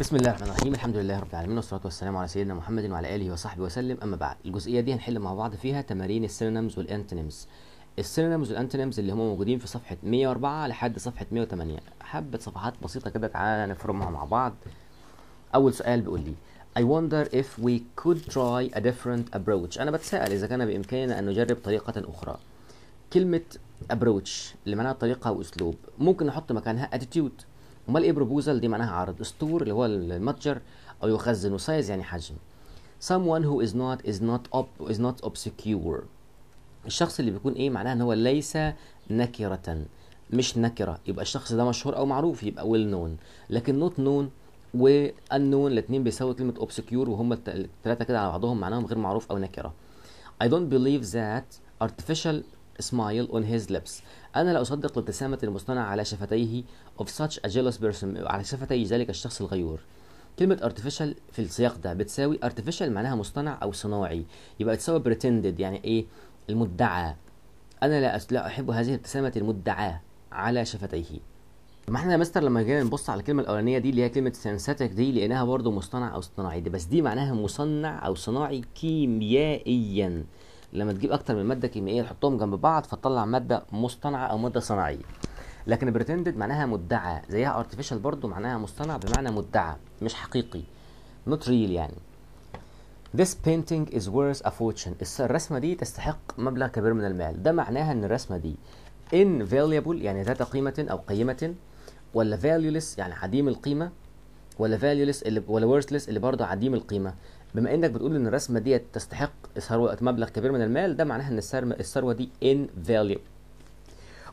بسم الله الرحمن الرحيم الحمد لله رب العالمين والصلاه والسلام على سيدنا محمد وعلى اله وصحبه وسلم اما بعد الجزئيه دي هنحل مع بعض فيها تمارين السينونيمز والانتونيمز السينونيمز والانتونيمز اللي هم موجودين في صفحه 104 لحد صفحه 108 حبه صفحات بسيطه كده تعالى نفرمها مع بعض اول سؤال بيقول لي I wonder if we could try a different approach انا بتساءل اذا كان بامكاننا ان نجرب طريقه اخرى كلمه approach اللي معناها طريقه واسلوب ممكن نحط مكانها attitude امال ايه بروبوزال دي معناها عرض استور اللي هو المتجر او يخزن وسايز يعني حجم someone who is not is not up is not obscure الشخص اللي بيكون ايه معناها ان هو ليس نكرة مش نكرة يبقى الشخص ده مشهور او معروف يبقى well known لكن not known و unknown الاتنين بيساوي كلمة obscure وهم التلاتة كده على بعضهم معناهم غير معروف او نكرة I don't believe that artificial smile on his lips أنا لا أصدق الابتسامة المصطنعة على شفتيه of such a jealous person على شفتي ذلك الشخص الغيور كلمة artificial في السياق ده بتساوي artificial معناها مصطنع أو صناعي يبقى تساوي pretended يعني إيه المدعى أنا لا, لا أحب هذه الابتسامة المدعاة على شفتيه ما احنا يا مستر لما جينا نبص على الكلمه الاولانيه دي اللي هي كلمه synthetic دي لقيناها برضو مصطنع او اصطناعي دي بس دي معناها مصنع او صناعي كيميائيا لما تجيب اكتر من ماده كيميائيه تحطهم جنب بعض فتطلع ماده مصطنعه او ماده صناعيه لكن بريتندد معناها مدعى زيها ارتفيشال برضو معناها مصطنع بمعنى مدعى مش حقيقي نوت ريل يعني This painting is worth a fortune الرسمة دي تستحق مبلغ كبير من المال ده معناها ان الرسمة دي invaluable يعني ذات قيمة او قيمة ولا valueless يعني عديم القيمة ولا valueless اللي ولا worthless اللي برضه عديم القيمة بما انك بتقول ان الرسمه ديت تستحق ثروه مبلغ كبير من المال ده معناها ان الثروه دي ان فاليو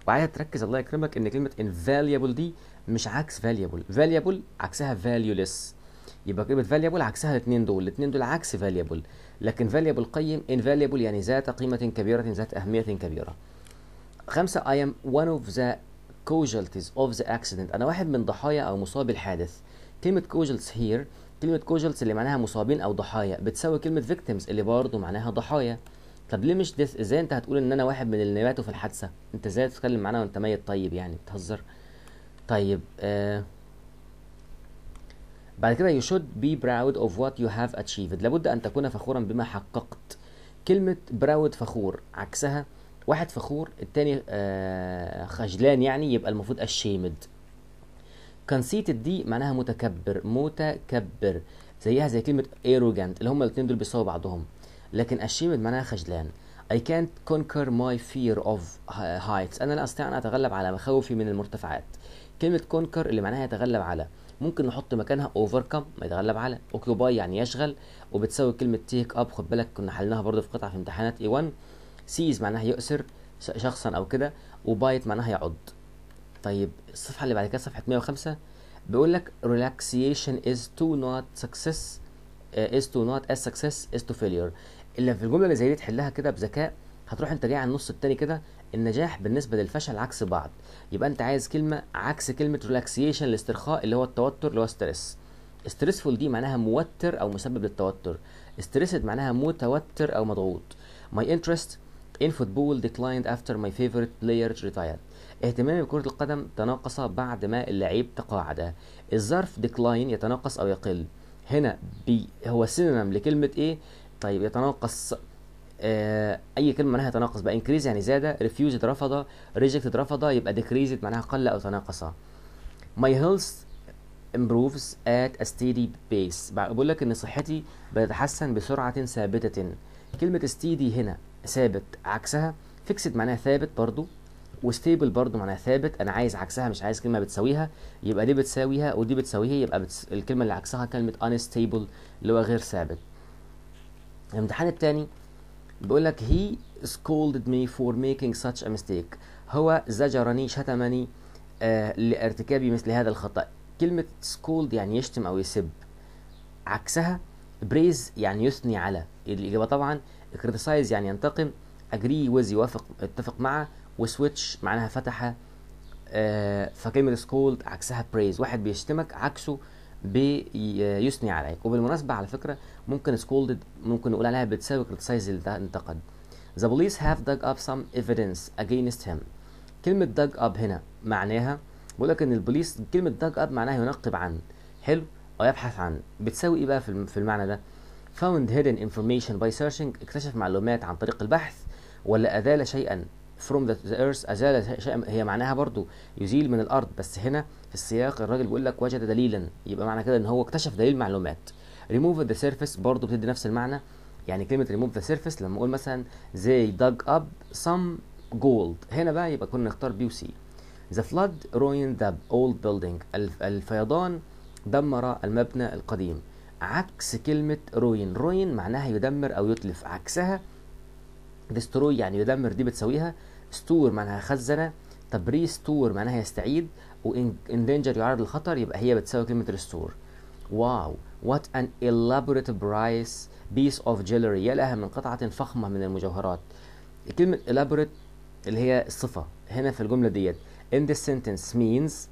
وعايز تركز الله يكرمك ان كلمه ان فاليبل دي مش عكس فاليبل فاليبل عكسها فاليوليس يبقى كلمه فاليبل عكسها الاثنين دول الاثنين دول عكس فاليبل لكن فاليبل قيم ان فاليبل يعني ذات قيمه كبيره ذات اهميه كبيره خمسة اي ام ون اوف ذا كوجالتيز اوف ذا اكسيدنت أنا واحد من ضحايا أو مصاب الحادث كلمة casualties هير كلمه كوجلز اللي معناها مصابين او ضحايا بتساوي كلمه فيكتيمز اللي برضه معناها ضحايا طب ليه مش ديث ازاي انت هتقول ان انا واحد من اللي ماتوا في الحادثه انت ازاي تتكلم معانا وانت ميت طيب يعني بتهزر طيب آه بعد كده you should be proud of what you have achieved لابد أن تكون فخورا بما حققت كلمة براود فخور عكسها واحد فخور التاني آه خجلان يعني يبقى المفروض ashamed كونسيتد دي معناها متكبر متكبر زيها زي كلمه ايروجانت اللي هما الاثنين دول بيساووا بعضهم لكن ashamed معناها خجلان I can't conquer my fear of heights أنا لا أستطيع أن أتغلب على مخاوفي من المرتفعات كلمة conquer اللي معناها يتغلب على ممكن نحط مكانها overcome ما يتغلب على occupy يعني يشغل وبتساوي كلمة take up خد بالك كنا حلناها برضه في قطعة في امتحانات A1 seize معناها يؤسر شخصا أو كده وبايت معناها يعض طيب الصفحه اللي بعد كده صفحه 105 بيقول لك relaxation is to not success آه، is to not as success is to failure اللي في الجمله اللي زي دي تحلها كده بذكاء هتروح انت جاي على النص التاني كده النجاح بالنسبه للفشل عكس بعض يبقى انت عايز كلمه عكس كلمه ريلاكسيشن الاسترخاء اللي هو التوتر اللي هو ستريس ستريسفول دي معناها موتر او مسبب للتوتر ستريسد معناها متوتر او مضغوط my interest in football declined after my favorite player retired اهتمامي بكرة القدم تناقص بعد ما اللعيب تقاعد الظرف ديكلاين يتناقص أو يقل هنا بي هو سينونيم لكلمة إيه طيب يتناقص آه اي كلمه معناها يتناقص بقى انكريز يعني زادة ريفيوزد رفض ريجكتد رفض يبقى ديكريزد معناها قل او تناقص ماي هيلث امبروفز ات a ستيدي بيس بقول لك ان صحتي بتتحسن بسرعه ثابته كلمه ستيدي هنا ثابت عكسها فيكسد معناها ثابت برضو وستيبل برضو معناها ثابت انا عايز عكسها مش عايز كلمه بتساويها يبقى دي بتساويها ودي بتساويها يبقى بتس... الكلمه اللي عكسها كلمه unstable اللي هو غير ثابت الامتحان الثاني بيقول لك he scolded me for making such a mistake هو زجرني شتمني آه لارتكابي مثل هذا الخطا كلمه scold يعني يشتم او يسب عكسها بريز يعني يثني على الاجابه طبعا كريتيسايز يعني ينتقم اجري ويز يوافق اتفق معه وسويتش معناها فتحه آه، فكلمه سكولد عكسها بريز واحد بيشتمك عكسه بيثني عليك وبالمناسبه على فكره ممكن سكولد ممكن نقول عليها بتساوي كريتسايز انتقد The police have dug up some evidence against him كلمة dug up هنا معناها بقول لك ان البوليس كلمة dug up معناها ينقب عن حلو او يبحث عن بتساوي ايه بقى في المعنى ده found hidden information by searching اكتشف معلومات عن طريق البحث ولا أذال شيئا the, the earth ازال هي معناها برضو يزيل من الارض بس هنا في السياق الراجل بيقول لك وجد دليلا يبقى معنى كده ان هو اكتشف دليل معلومات ريموف ذا surface برضو بتدي نفس المعنى يعني كلمه ريموف ذا surface لما اقول مثلا they dug up some gold هنا بقى يبقى كنا نختار بي وسي the flood ruined the old building الفيضان دمر المبنى القديم عكس كلمة ruin ruin معناها يدمر أو يتلف عكسها ديستروي يعني يدمر دي بتساويها ستور معناها خزنة طب ريستور معناها يستعيد واندنجر يعرض للخطر يبقى هي بتساوي كلمة ريستور واو وات ان elaborate برايس بيس اوف جيلري يا لها من قطعة فخمة من المجوهرات كلمة elaborate اللي هي الصفة هنا في الجملة ديت in this sentence means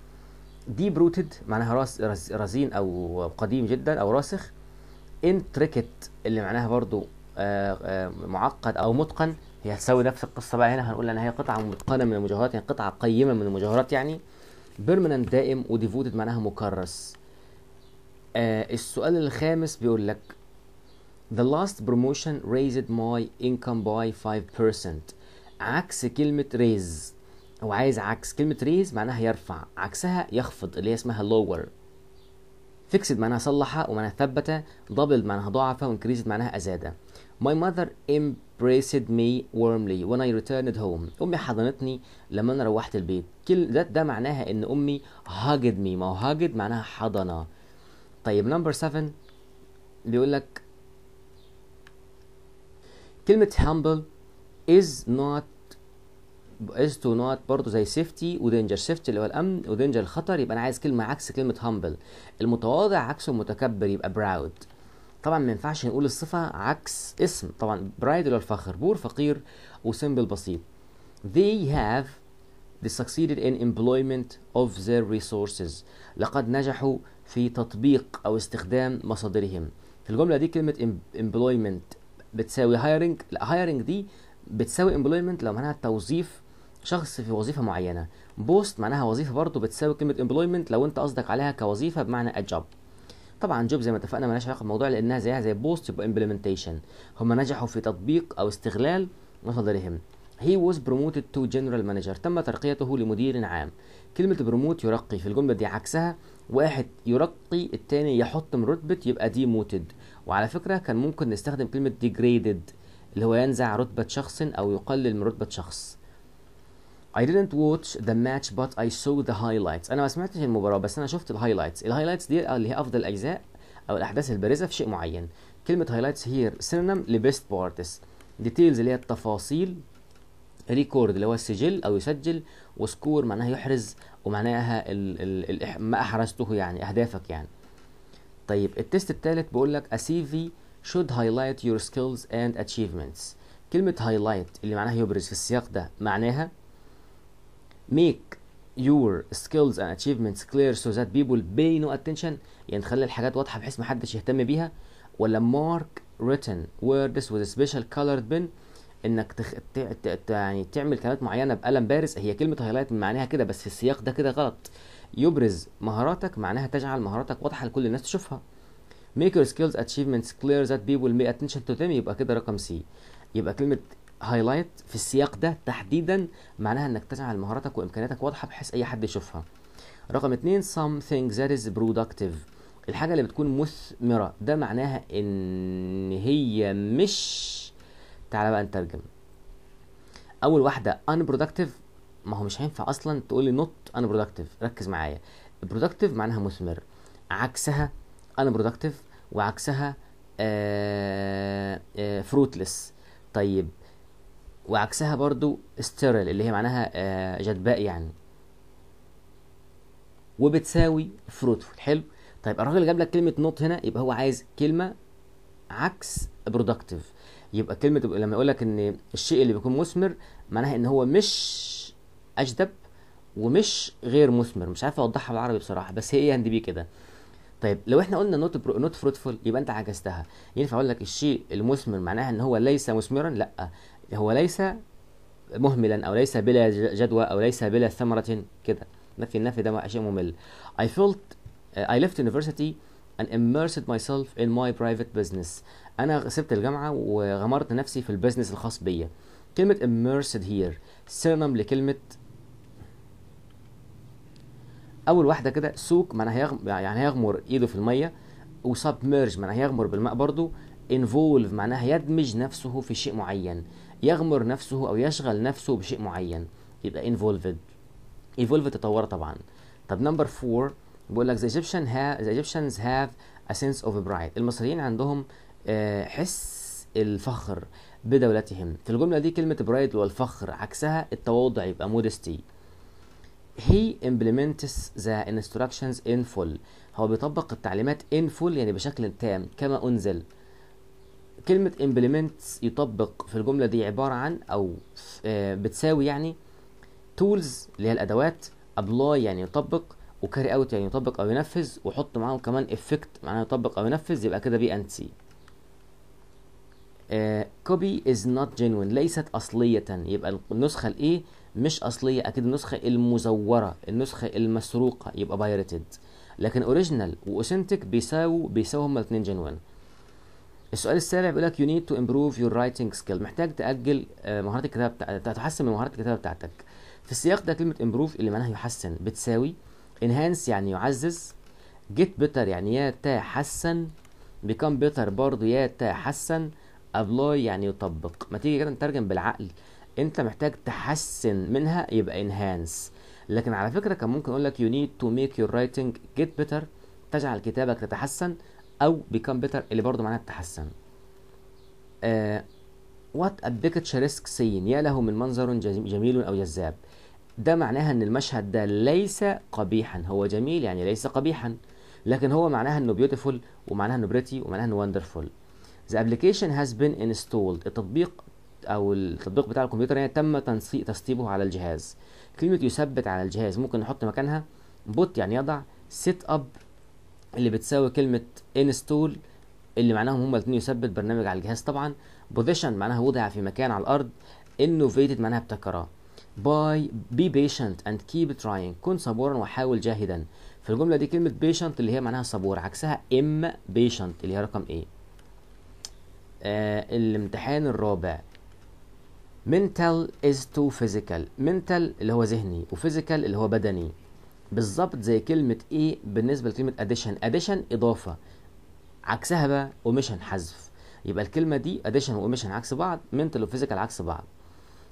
deep rooted معناها راس رزين او قديم جدا او راسخ intricate اللي معناها برضو آه، آه، معقد او متقن هي هتساوي نفس القصه بقى هنا هنقول ان هي قطعه متقنه من المجوهرات يعني قطعه قيمه من المجوهرات يعني بيرمننت دائم وديفوتد معناها مكرس آه السؤال الخامس بيقول لك The last promotion raised my income by 5% عكس كلمة raise هو عايز عكس كلمة raise معناها يرفع عكسها يخفض اللي هي اسمها lower فيكسد معناها صلحة ومعناها ثبت دبل معناها ضعفه وانكريزد معناها ازاده My mother embraced me warmly when I returned home أمي حضنتني لما أنا روحت البيت كل ده, ده معناها إن أمي hugged me. ما هو هاجد معناها حضنة طيب نمبر 7 بيقول لك كلمة humble is not از تو نوت برضه زي سيفتي ودينجر سيفتي اللي هو الامن ودينجر الخطر يبقى انا عايز كلمه عكس كلمه هامبل المتواضع عكس المتكبر يبقى براود طبعا ما ينفعش نقول الصفه عكس اسم طبعا برايد اللي هو الفخر بور فقير وسمبل بسيط they have they succeeded in employment of their resources لقد نجحوا في تطبيق او استخدام مصادرهم في الجمله دي كلمه employment بتساوي hiring لا hiring دي بتساوي employment لو معناها التوظيف شخص في وظيفه معينه بوست معناها وظيفه برضو بتساوي كلمه امبلويمنت لو انت قصدك عليها كوظيفه بمعنى job طبعا جوب زي ما اتفقنا مالهاش علاقه بالموضوع لانها زيها زي بوست يبقى امبلمنتيشن هم نجحوا في تطبيق او استغلال مصادرهم He was promoted to general manager تم ترقيته لمدير عام كلمة بروموت يرقي في الجملة دي عكسها واحد يرقي التاني يحط من رتبة يبقى دي موتد وعلى فكرة كان ممكن نستخدم كلمة degraded اللي هو ينزع رتبة شخص أو يقلل من رتبة شخص I didn't watch the match but I saw the highlights انا ما سمعتش المباراه بس انا شفت الهايلايتس الهايلايتس دي آه، اللي هي افضل اجزاء او الاحداث البارزه في شيء معين كلمه هايلايتس هير سينونيم لبيست بارتس ديتيلز اللي هي التفاصيل ريكورد اللي هو السجل او يسجل وسكور معناها يحرز ومعناها الـ الـ الـ ما احرزته يعني اهدافك يعني طيب التست الثالث بيقول لك a CV should highlight your skills and achievements كلمة highlight اللي معناها يبرز في السياق ده معناها make your skills and achievements clear so that people pay no attention يعني تخلي الحاجات واضحه بحيث ما حدش يهتم بيها ولا mark written words with a special colored pen انك تخ... ت... ت... ت... يعني تعمل كلمات معينه بقلم بارز هي كلمه هايلايت من معناها كده بس في السياق ده كده غلط يبرز مهاراتك معناها تجعل مهاراتك واضحه لكل الناس تشوفها make your skills achievements clear that people pay attention to them يبقى كده رقم سي يبقى كلمه هايلايت في السياق ده تحديدا معناها انك تجعل مهاراتك وامكانياتك واضحه بحيث اي حد يشوفها رقم اتنين something that is productive الحاجه اللي بتكون مثمره ده معناها ان هي مش تعالى بقى نترجم اول واحده unproductive ما هو مش هينفع اصلا تقول لي not unproductive ركز معايا productive معناها مثمر عكسها unproductive وعكسها آآ آه، آآ آه، fruitless طيب وعكسها برضو ستيرل اللي هي معناها آه، جدباء يعني وبتساوي فروتفول حلو طيب الراجل جاب لك كلمه نوت هنا يبقى هو عايز كلمه عكس برودكتيف يبقى كلمه لما يقول لك ان الشيء اللي بيكون مثمر معناها ان هو مش اجدب ومش غير مثمر مش عارف اوضحها بالعربي بصراحه بس هي هندي بيه كده طيب لو احنا قلنا نوت برو نوت فروتفول يبقى انت عكستها ينفع اقول لك الشيء المثمر معناها ان هو ليس مثمرا لا هو ليس مهملا او ليس بلا جدوى او ليس بلا ثمره كده نفي النفي ده شيء ممل I felt uh, I left university and immersed myself in my private business انا سبت الجامعه وغمرت نفسي في البزنس الخاص بيا كلمه immersed here سينونيم لكلمه اول واحده كده سوق معناها يعني هيغمر ايده في الميه وسبمرج معناها هيغمر بالماء برضو انفولف معناها يدمج نفسه في شيء معين يغمر نفسه او يشغل نفسه بشيء معين يبقى involved involved تطور طبعا طب نمبر 4 بيقول لك the Egyptian have the Egyptians have a sense of pride المصريين عندهم آه، حس الفخر بدولتهم في الجملة دي كلمة برايد اللي هو الفخر عكسها التواضع يبقى مودستي He implements the instructions in full هو بيطبق التعليمات in full يعني بشكل تام كما أنزل كلمة implements يطبق في الجملة دي عبارة عن أو آه، بتساوي يعني tools اللي هي الأدوات apply يعني يطبق وكاري اوت يعني يطبق أو ينفذ وحط معاهم كمان effect معناه يطبق أو ينفذ يبقى كده بي and سي آه، copy is not genuine ليست أصلية يبقى النسخة الإيه مش أصلية أكيد النسخة المزورة النسخة المسروقة يبقى بايرتد لكن اوريجينال واوثنتيك بيساووا بيساووا هما الاثنين جينوين السؤال السابع بيقول لك يو نيد تو امبروف يور رايتنج سكيل محتاج تاجل آه، مهارات الكتابه بتاع... تحسن من مهارات الكتابه بتاعتك في السياق ده كلمه امبروف اللي معناها يحسن بتساوي انهانس يعني يعزز جيت بيتر يعني يتحسن بيكم بيتر برضه يتحسن ابلاي يعني يطبق ما تيجي كده نترجم بالعقل انت محتاج تحسن منها يبقى انهانس لكن على فكره كان ممكن اقول لك يو نيد تو ميك يور رايتنج جيت بيتر تجعل كتابك تتحسن او become better اللي برضه معناها التحسن وات ا picturesque scene يا له من منظر جميل او جذاب ده معناها ان المشهد ده ليس قبيحا هو جميل يعني ليس قبيحا لكن هو معناها انه بيوتيفول ومعناها انه بريتي ومعناها انه وندرفول The application has been installed التطبيق او التطبيق بتاع الكمبيوتر يعني تم تنسيق تسطيبه على الجهاز كلمة يثبت على الجهاز ممكن نحط مكانها بوت يعني يضع set up اللي بتساوي كلمة انستول اللي معناهم هما الاثنين يثبت برنامج على الجهاز طبعا بوزيشن معناها وضع في مكان على الارض انوفيتد معناها ابتكره باي بي بيشنت اند كيب تراينج كن صبورا وحاول جاهدا في الجمله دي كلمه بيشنت اللي هي معناها صبور عكسها ام بيشنت اللي هي رقم ايه آه الامتحان الرابع mental is to physical mental اللي هو ذهني وفيزيكال اللي هو بدني بالظبط زي كلمه ايه بالنسبه لكلمه اديشن اديشن اضافه عكسها بقى اوميشن حذف يبقى الكلمه دي اديشن واوميشن عكس بعض منتال وفيزيكال عكس بعض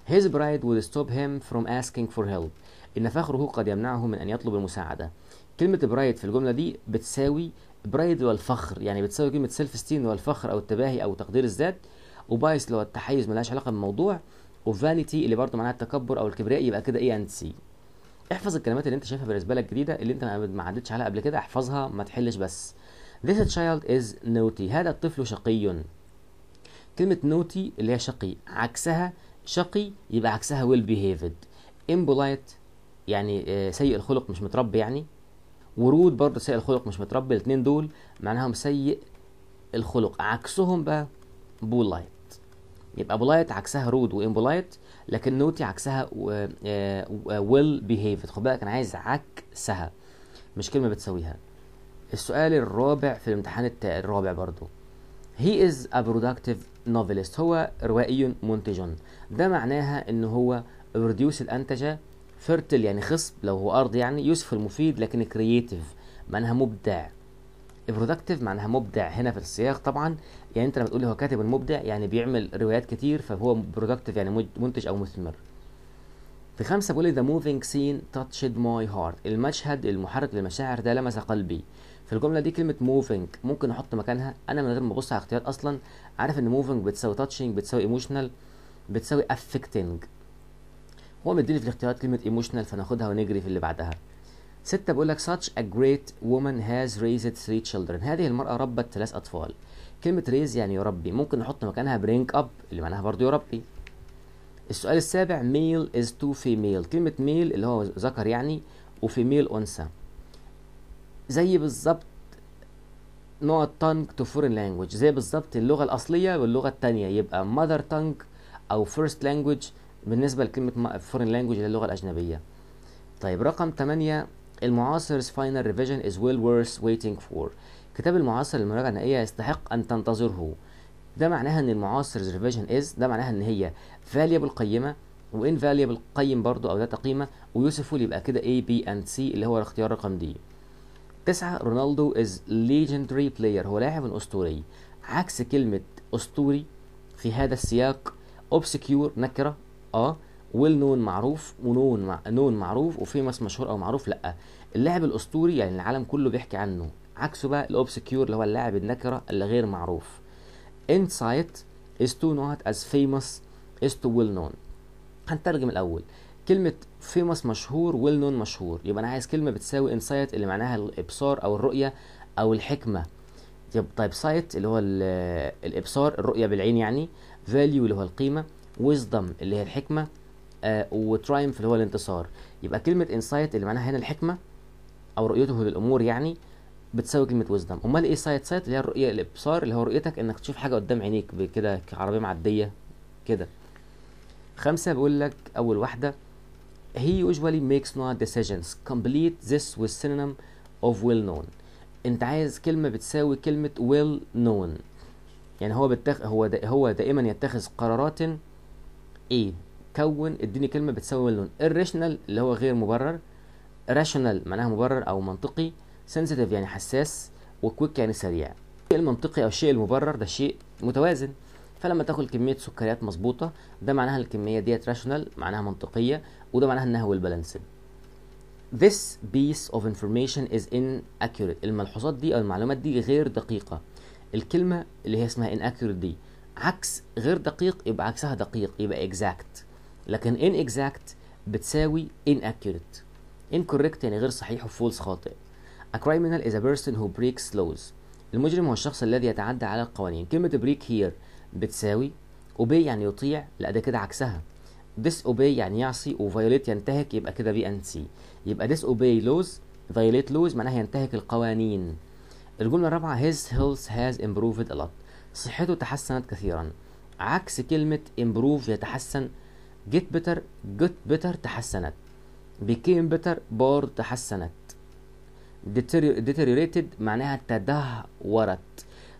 His pride will stop him from asking for help. إن فخره قد يمنعه من أن يطلب المساعدة. كلمة برايد في الجملة دي بتساوي برايد والفخر يعني بتساوي كلمة سيلف ستين والفخر أو التباهي أو تقدير الذات وبايس اللي هو التحيز ملهاش علاقة بالموضوع وفانيتي اللي برضه معناها التكبر أو الكبرياء يبقى كده إيه أند سي. احفظ الكلمات اللي انت شايفها بالنسبه لك جديده اللي انت ما عدتش عليها قبل كده احفظها ما تحلش بس This child is naughty هذا الطفل شقي كلمة naughty اللي هي شقي عكسها شقي يبقى عكسها well behaved impolite يعني آه، سيء الخلق مش متربي يعني ورود برضه سيء الخلق مش متربي الاثنين دول معناهم سيء الخلق عكسهم بقى بولايت يبقى بولايت عكسها رود وامبولايت لكن نوتي عكسها ويل بيهيفد آه، خد بالك انا عايز عكسها مش كلمه بتساويها السؤال الرابع في الامتحان الرابع برضو هي از ا برودكتيف نوفلست هو روائي منتج ده معناها ان هو بروديوس الانتج فيرتل يعني خصب لو هو ارض يعني يوسف المفيد لكن كرييتيف معناها مبدع برودكتيف معناها مبدع هنا في السياق طبعا يعني انت لما تقول لي هو كاتب المبدع يعني بيعمل روايات كتير فهو برودكتيف يعني منتج او مثمر في خمسة بيقول لي ذا موفينج سين تاتشد ماي هارت المشهد المحرك للمشاعر ده لمس قلبي في الجملة دي كلمة موفينج ممكن احط مكانها انا من غير ما ابص على اختيارات اصلا عارف ان موفينج بتساوي تاتشنج بتساوي ايموشنال بتساوي افكتنج هو مديني في الاختيارات كلمة ايموشنال فناخدها ونجري في اللي بعدها ستة بيقول لك such a great woman has raised three children هذه المرأة ربت ثلاث أطفال كلمة raise يعني يربي ممكن نحط مكانها bring up اللي معناها برضو يربي السؤال السابع male is to female كلمة male اللي هو ذكر يعني وfemale أنثى زي بالظبط نوع tongue to foreign language زي بالظبط اللغة الأصلية واللغة التانية يبقى mother tongue أو first language بالنسبة لكلمة foreign language اللي هي اللغة الأجنبية طيب رقم 8 المعاصر's final revision is well worth waiting for كتاب المعاصر للمراجعة النهائية يستحق أن تنتظره ده معناها ان المعاصر's revision is ده معناها ان هي valuable قيمة وان valuable قيم برضو او ده قيمة ويوسفول يبقى كده A B and C اللي هو الاختيار رقم دي تسعة رونالدو is legendary player هو لاعب اسطوري عكس كلمة اسطوري في هذا السياق obscure نكرة اه ويل نون معروف ونون مع... نون معروف وفيمس مشهور او معروف لا اللاعب الاسطوري يعني العالم كله بيحكي عنه عكسه بقى الاوبسكيور اللي هو اللاعب النكره اللي غير معروف انسايت از تو نوت از فيمس از تو ويل نون هنترجم الاول كلمة فيمس مشهور ويل نون مشهور يبقى أنا عايز كلمة بتساوي انسايت اللي معناها الإبصار أو الرؤية أو الحكمة طيب سايت طيب اللي هو الإبصار الرؤية بالعين يعني فاليو اللي هو القيمة ويزدم اللي هي الحكمة آه، وترايمف اللي هو الانتصار يبقى كلمه انسايت اللي معناها هنا الحكمه او رؤيته للامور يعني بتساوي كلمه ويزدم امال ايه سايت سايت اللي هي الرؤيه الابصار اللي هو رؤيتك انك تشوف حاجه قدام عينيك كده عربيه معديه كده خمسه بيقول لك اول واحده he usually makes نو decisions complete this with synonym of well known انت عايز كلمه بتساوي كلمه well known يعني هو بتخ... هو دا... هو دائما يتخذ قرارات ايه كون اديني كلمه بتساوي لون الريشنال اللي هو غير مبرر راشونال معناها مبرر او منطقي سنسيتيف يعني حساس وكويك يعني سريع الشيء المنطقي او الشيء المبرر ده شيء متوازن فلما تاكل كميه سكريات مظبوطه ده معناها الكميه ديت راشونال معناها منطقيه وده معناها انها ويل بالانسد This piece of information is inaccurate الملحوظات دي او المعلومات دي غير دقيقه الكلمه اللي هي اسمها inaccurate دي عكس غير دقيق يبقى عكسها دقيق يبقى exact لكن inexact بتساوي ان كوريكت يعني غير صحيح وفولس خاطئ a criminal is a person who breaks laws المجرم هو الشخص الذي يتعدى على القوانين كلمة break here بتساوي obey يعني يطيع لا ده كده عكسها disobey يعني يعصي وفيوليت ينتهك يبقى كده بي ان سي يبقى disobey laws violate laws معناها ينتهك القوانين الجملة الرابعة his health has improved a lot صحته تحسنت كثيرا عكس كلمة improve يتحسن جيت بيتر got بيتر تحسنت بيكيم بيتر بور تحسنت deteriorated معناها تدهورت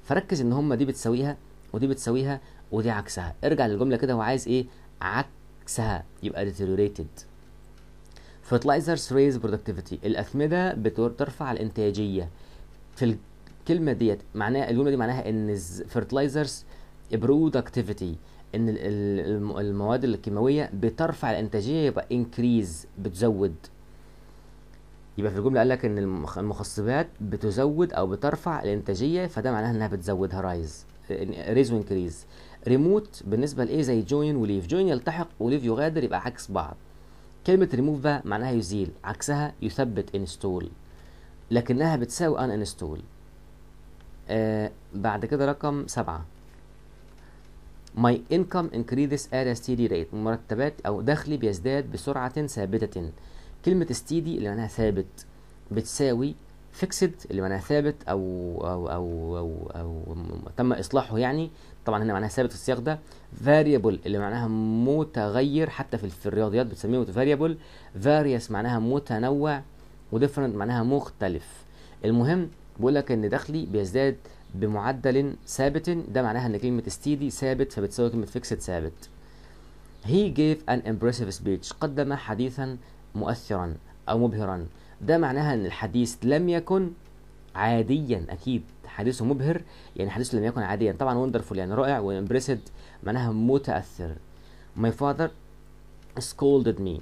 فركز ان هما دي بتساويها ودي بتساويها ودي عكسها ارجع للجمله كده هو عايز ايه عكسها يبقى deteriorated fertilizers raise productivity الاثمده بترفع الإنتاجية في الكلمة ديت معناها الجملة دي معناها إن fertilizers productivity ان المواد الكيماويه بترفع الانتاجيه يبقى انكريز بتزود يبقى في الجمله قال لك ان المخصبات بتزود او بترفع الانتاجيه فده معناها انها بتزودها رايز ريز وانكريز ريموت بالنسبه لايه زي جوين وليف جوين يلتحق وليف يغادر يبقى عكس بعض كلمه ريموف بقى معناها يزيل عكسها يثبت انستول لكنها بتساوي ان انستول آه بعد كده رقم سبعة income increases at a steady rate مرتبات او دخلي بيزداد بسرعه ثابته كلمه steady اللي معناها ثابت بتساوي fixed اللي معناها ثابت أو أو, أو أو أو تم إصلاحه يعني طبعا هنا معناها ثابت في السياق ده variable اللي معناها متغير حتى في, الرياضيات بتسميه variable various معناها متنوع وديفرنت معناها مختلف المهم بيقول لك إن دخلي بيزداد بمعدل ثابت ده معناها ان كلمه ستيدي ثابت فبتساوي كلمه فيكسد ثابت He gave an impressive speech قدم حديثا مؤثرا أو مبهرا ده معناها أن الحديث لم يكن عاديا أكيد حديثه مبهر يعني حديثه لم يكن عاديا طبعا وندرفول يعني رائع وامبرسد معناها متأثر My father scolded me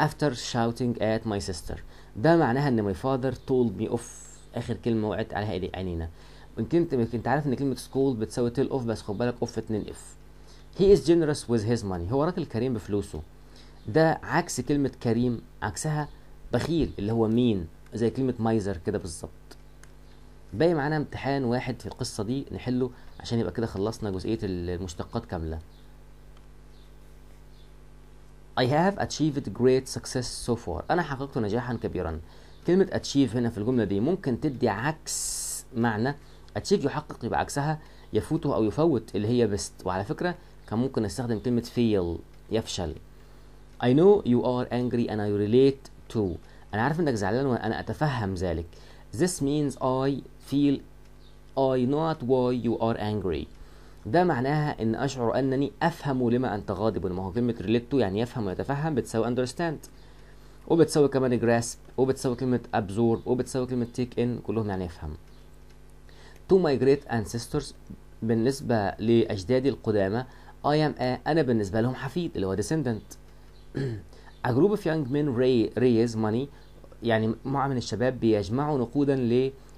after shouting at my sister ده معناها أن my father told me off اخر كلمه وقعت عليها عينينا وان كنت كنت عارف ان كلمه سكول بتساوي تيل اوف بس خد بالك اوف 2 اف هي از جينيرس وذ هيز ماني هو راجل كريم بفلوسه ده عكس كلمه كريم عكسها بخيل اللي هو مين زي كلمه مايزر كده بالظبط باقي معانا امتحان واحد في القصه دي نحله عشان يبقى كده خلصنا جزئيه المشتقات كامله I have achieved great success so far. أنا حققت نجاحا كبيرا. كلمة اتشيف هنا في الجملة دي ممكن تدي عكس معنى اتشيف يحقق يبقى عكسها يفوته او يفوت اللي هي بست وعلى فكرة كان ممكن نستخدم كلمة فيل يفشل I know you are angry and I relate to أنا عارف إنك زعلان وأنا أتفهم ذلك This means I feel I not why you are angry ده معناها إن أشعر أنني أفهم لما أنت غاضب وما هو كلمة relate to يعني يفهم ويتفهم بتساوي understand وبتساوي كمان جراسب وبتساوي كلمه absorb وبتساوي كلمه take in كلهم يعني افهم to جريت ancestors بالنسبه لاجدادي القدامى I am a انا بالنسبه لهم حفيد اللي هو descendant A group of young men raise money يعني مجموعه من الشباب بيجمعوا نقودا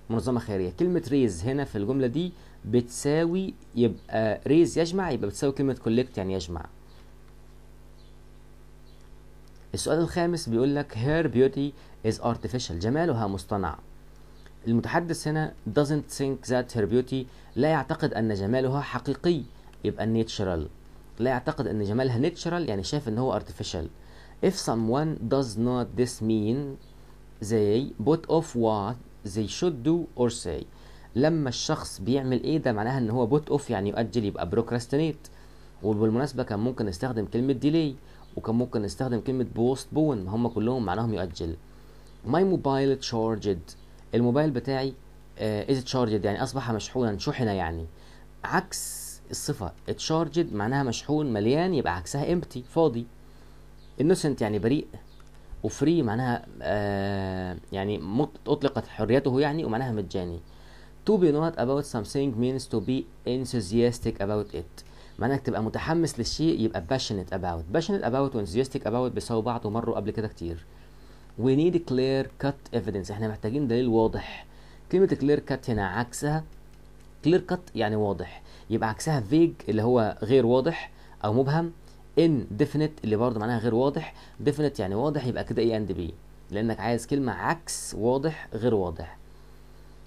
لمنظمه خيريه كلمه ريز هنا في الجمله دي بتساوي يبقى ريز يجمع يبقى بتساوي كلمه كولكت يعني يجمع السؤال الخامس بيقول لك هير بيوتي از ارتفيشال جمالها مصطنع المتحدث هنا doesn't think that her beauty لا يعتقد ان جمالها حقيقي يبقى natural لا يعتقد ان جمالها natural يعني شايف ان هو artificial if someone does not this mean they put off what they should do or say لما الشخص بيعمل ايه ده معناها ان هو put off يعني يؤجل يبقى procrastinate وبالمناسبه كان ممكن نستخدم كلمه delay وكان ممكن نستخدم كلمة بوست بون هم كلهم معناهم يؤجل ماي موبايل تشارجد الموبايل بتاعي از uh, تشارجد يعني اصبح مشحونا شحن يعني عكس الصفة تشارجد معناها مشحون مليان يبقى عكسها امبتي فاضي انوسنت يعني بريء وفري معناها آه، يعني اطلقت حريته يعني ومعناها مجاني to be not about something means to be enthusiastic about it معناها انك تبقى متحمس للشيء يبقى passionate about passionate about enthusiastic about بيساوي بعض ومروا قبل كده كتير we need clear cut evidence احنا محتاجين دليل واضح كلمة clear cut هنا عكسها clear cut يعني واضح يبقى عكسها vague اللي هو غير واضح او مبهم indefinite اللي برضه معناها غير واضح definite يعني واضح يبقى كده اي اند بي لانك عايز كلمة عكس واضح غير واضح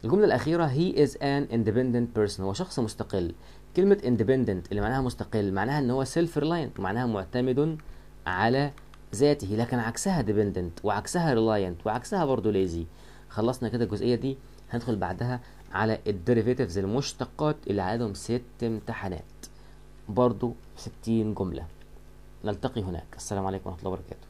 الجملة الأخيرة he is an independent person هو شخص مستقل كلمة independent اللي معناها مستقل معناها ان هو سيلف ريلاينت معناها معتمد على ذاته لكن عكسها dependent وعكسها ريلاينت وعكسها برضه ليزي خلصنا كده الجزئية دي هندخل بعدها على الديريفيتيفز المشتقات اللي عددهم ست امتحانات برضه 60 جملة نلتقي هناك السلام عليكم ورحمة الله وبركاته